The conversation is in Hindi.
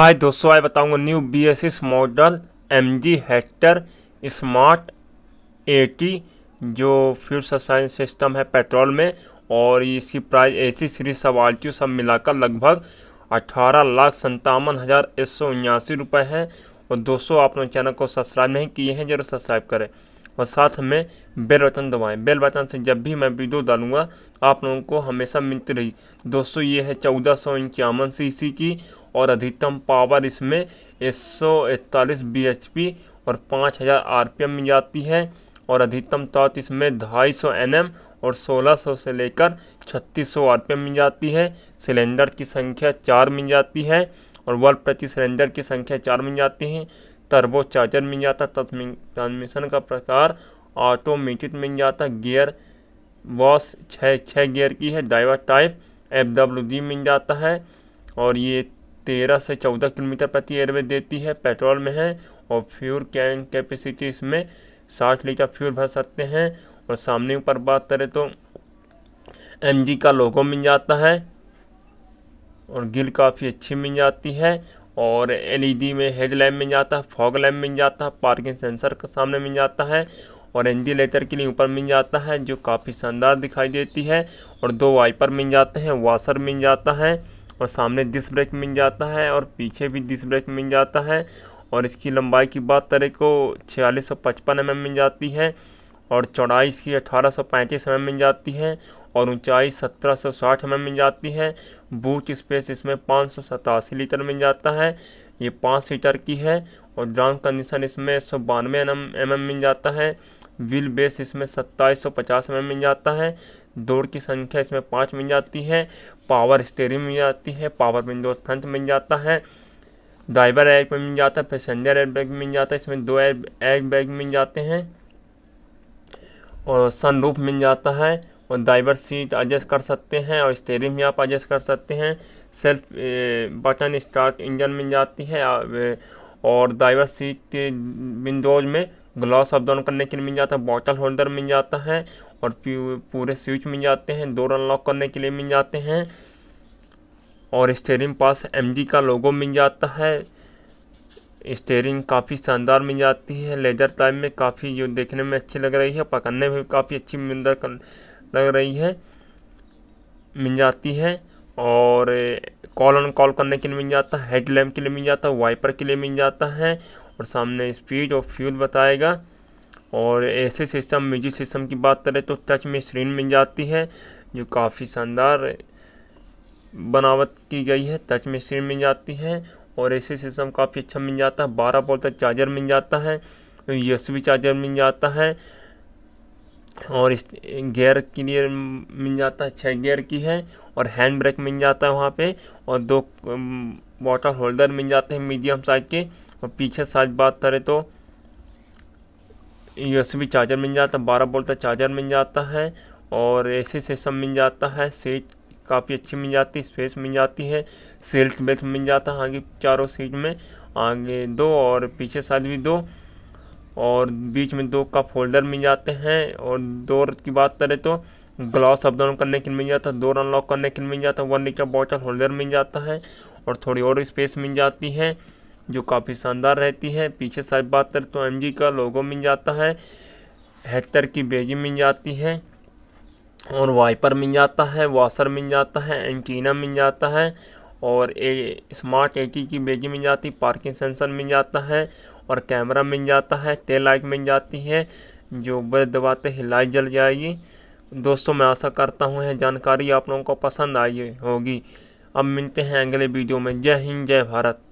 हाय दोस्तों आज बताऊंगा new B S S model M G Hector smart AT जो फ्यूल सस्पेंशन सिस्टम है पेट्रोल में और इसकी प्राइस ए सी सीरीज सब आल्टियो सब मिलाकर लगभग अठारह लाख संतावन हज़ार एक सौ उन्यासी रुपये है और दोस्तों आपने चैनल को सब्सक्राइब नहीं किए हैं जरूर सब्सक्राइब करें और साथ में बेल बटन दबाएं बेल बटन से जब भी मैं वीडियो डालूंगा आप लोगों को हमेशा मिलती रही दोस्तों ये है चौदह सौ इक्यावन सी की और अधिकतम पावर इसमें एक सौ इकतालीस बी एच पी और पाँच हज़ार आर पी एम में जाती है और अधिकतम तौत इसमें ढाई सौ एन एम और सोलह सौ से लेकर छत्तीस सौ आर पी एम में जाती है सिलेंडर की संख्या चार मिल जाती है और वर्ल्ड प्रति सिलेंडर की संख्या चार मिल जाती है टर्बो चार्जर मिल जाता है ट्रांसमिशन का प्रकार ऑटोमेटिक मिल जाता गियर वॉश छः छः गियर की है driver type F W G मिल जाता है और ये तेरह से चौदह किलोमीटर प्रति एयर में देती है पेट्रोल में है और फ्यूल कैन कैपेसिटी इसमें साठ लीटर फ्यूल भर सकते हैं और सामने ऊपर बात करें तो एम जी का लोगो मिल जाता है और गिल काफ़ी अच्छी मिल जाती है और एलईडी e में हेड लैम्प मिल जाता है फॉग लैम्प मिल जाता है पार्किंग सेंसर का सामने मिल जाता है और लेटर के लिए ऊपर मिल जाता है जो काफ़ी शानदार दिखाई देती है और दो वाइपर मिल जाते हैं वाशर मिल जाता है और सामने डिस्क ब्रेक मिल जाता है और पीछे भी डिस्क ब्रेक मिल जाता है और इसकी लंबाई की बात करें को तो छियालीस सौ पचपन एम mm एम मिल जाती है और चौड़ाई इसकी अठारह सौ पैंतीस एम एम मिल जाती है और ऊंचाई सत्रह सौ साठ एम mm एम मिल जाती है बूथ स्पेस इसमें पाँच सौ सतासी लीटर मिल जाता है ये पाँच सीटर की है और ग्राउंड कंडीशन इसमें एक सौ बानवे एम mm एम मिल जाता है व्हील बेस इसमें सत्ताईस सौ पचास एम एम मिल जाता है दौड़ की संख्या इसमें पाँच मिल जाती है पावर स्टेरिंग मिल जाती है पावर विंडो फ्रंट मिल जाता है ड्राइवर एयर बैग मिल जाता है पैसेंजर एयर बैग मिल जाता है इसमें दो एयर एयर बैग मिल जाते हैं और सनरूफ मिल जाता है और ड्राइवर सीट एडजस्ट कर सकते हैं और स्टेरिंग भी आप एडजस्ट कर सकते हैं सेल्फ बटन स्टार्ट इंजन मिल जाती है और ड्राइवर सीट विंडोज में ग्लास अप डाउन करने के लिए मिल जाता है बॉटल होल्डर मिल जाता है और पूरे स्विच मिल जाते हैं डोर अनलॉक करने के लिए मिल जाते हैं और स्टेयरिंग पास एम का लोगो मिल जाता है स्टेयरिंग काफ़ी शानदार मिल जाती है लेदर टाइम में काफ़ी जो देखने में अच्छी लग रही है पकड़ने में काफ़ी अच्छी मिलकर लग रही है मिल जाती है और कॉल ऑन कॉल करने के लिए मिल जाता है हेड लैम्प के लिए मिल जाता है वाइपर के लिए मिल जाता है और सामने स्पीड और फ्यूल बताएगा और ऐसे सिस्टम म्यूजिक सिस्टम की बात करें तो टच में स्क्रीन मिल जाती है जो काफ़ी शानदार बनावट की गई है टच में स्क्रीन मिल जाती है और ऐसे सिस्टम काफ़ी अच्छा मिल जाता है बारह बोल तक चार्जर मिल जाता है यू चार्जर मिल जाता है और इस गेयर क्लियर मिल जाता है छः गेयर की है और हैंड ब्रेक मिल जाता है वहाँ पे और दो वाटर um, होल्डर मिल जाते हैं मीडियम साइज के और पीछे साइज बात करें तो यूएसबी चार्जर मिल जाता है बारह बोल्ट का चार्जर मिल जाता है और ऐसे से सब मिल जाता है सीट काफ़ी अच्छी मिल जाती है स्पेस मिल जाती है सेल्ट बेल्ट मिल जाता है आगे चारों सीट में आगे दो और पीछे साइड भी दो और बीच में दो का फोल्डर मिल जाते हैं और डोर की बात करें तो ग्लास अप डाउन करने के लिए मिल जाता है डोर अनलॉक करने के लिए मिल जाता है वन लीटर बॉटल होल्डर मिल जाता है और थोड़ी और स्पेस मिल जाती है जो काफ़ी शानदार रहती है पीछे साइड करें तो एम का लोगो मिल जाता है हेक्टर की बेजी मिल जाती है और वाइपर मिल जाता है वाशर मिल जाता है एंटीना मिल जाता है और ए स्मार्ट एटी की बेजी मिल जाती है पार्किंग सेंसर मिल जाता है और कैमरा मिल जाता है तेल लाइट मिल जाती है जो बड़े दबाते ही लाइट जल जाएगी दोस्तों मैं आशा करता हूँ यह जानकारी आप लोगों को पसंद आई होगी अब मिलते हैं अगले वीडियो में जय हिंद जय भारत